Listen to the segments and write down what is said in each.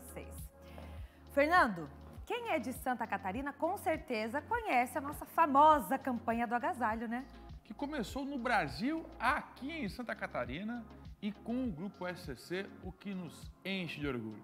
vocês. Fernando, quem é de Santa Catarina com certeza conhece a nossa famosa campanha do agasalho, né? Que começou no Brasil, aqui em Santa Catarina, e com o grupo SCC, o que nos enche de orgulho.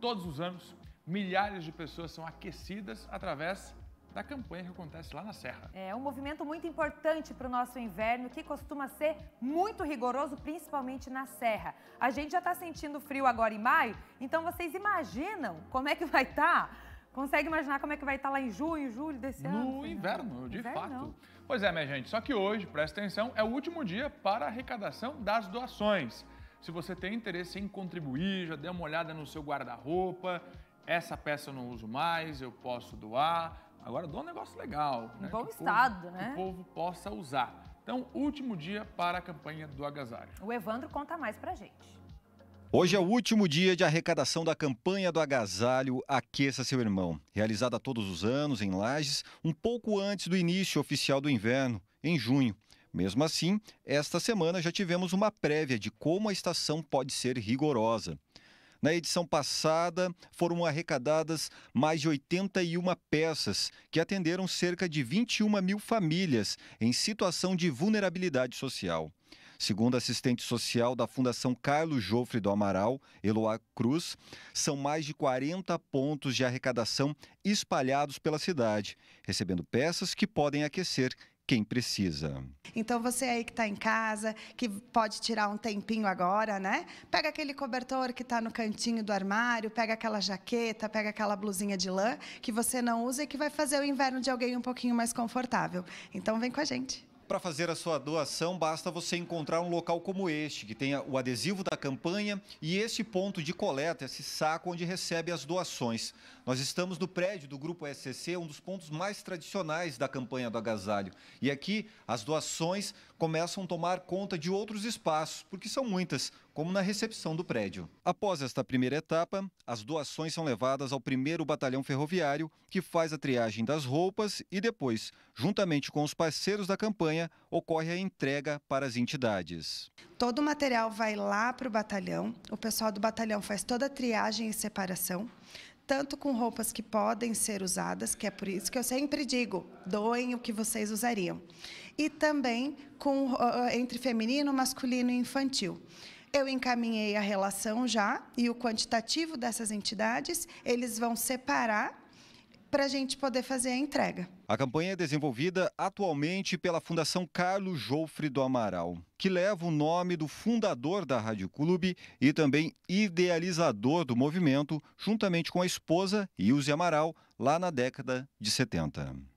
Todos os anos, milhares de pessoas são aquecidas através da campanha que acontece lá na Serra. É um movimento muito importante para o nosso inverno, que costuma ser muito rigoroso, principalmente na Serra. A gente já está sentindo frio agora em maio, então vocês imaginam como é que vai estar? Tá? Consegue imaginar como é que vai estar tá lá em junho, julho desse no ano? No inverno, de inverno, fato. Não. Pois é, minha gente, só que hoje, presta atenção, é o último dia para a arrecadação das doações. Se você tem interesse em contribuir, já dê uma olhada no seu guarda-roupa, essa peça eu não uso mais, eu posso doar, Agora dou um negócio legal. Né? Bom estado, povo, né? Que o povo possa usar. Então, último dia para a campanha do agasalho. O Evandro conta mais para gente. Hoje é o último dia de arrecadação da campanha do agasalho Aqueça Seu Irmão, realizada todos os anos em Lages, um pouco antes do início oficial do inverno, em junho. Mesmo assim, esta semana já tivemos uma prévia de como a estação pode ser rigorosa. Na edição passada, foram arrecadadas mais de 81 peças, que atenderam cerca de 21 mil famílias em situação de vulnerabilidade social. Segundo a assistente social da Fundação Carlos Joffre do Amaral, Eloá Cruz, são mais de 40 pontos de arrecadação espalhados pela cidade, recebendo peças que podem aquecer quem precisa. Então você aí que está em casa, que pode tirar um tempinho agora, né? Pega aquele cobertor que está no cantinho do armário, pega aquela jaqueta, pega aquela blusinha de lã que você não usa e que vai fazer o inverno de alguém um pouquinho mais confortável. Então vem com a gente. Para fazer a sua doação, basta você encontrar um local como este, que tenha o adesivo da campanha e este ponto de coleta, esse saco onde recebe as doações. Nós estamos no prédio do Grupo SCC, um dos pontos mais tradicionais da campanha do agasalho. E aqui as doações começam a tomar conta de outros espaços, porque são muitas, como na recepção do prédio. Após esta primeira etapa, as doações são levadas ao primeiro batalhão ferroviário, que faz a triagem das roupas e depois, juntamente com os parceiros da campanha, ocorre a entrega para as entidades. Todo o material vai lá para o batalhão, o pessoal do batalhão faz toda a triagem e separação tanto com roupas que podem ser usadas, que é por isso que eu sempre digo, doem o que vocês usariam, e também com ah, ah, entre feminino, masculino e infantil. Eu encaminhei a relação já e o quantitativo dessas entidades, eles vão separar para a gente poder fazer a entrega. A campanha é desenvolvida atualmente pela Fundação Carlos Jofre do Amaral, que leva o nome do fundador da Rádio Clube e também idealizador do movimento, juntamente com a esposa Ilse Amaral, lá na década de 70.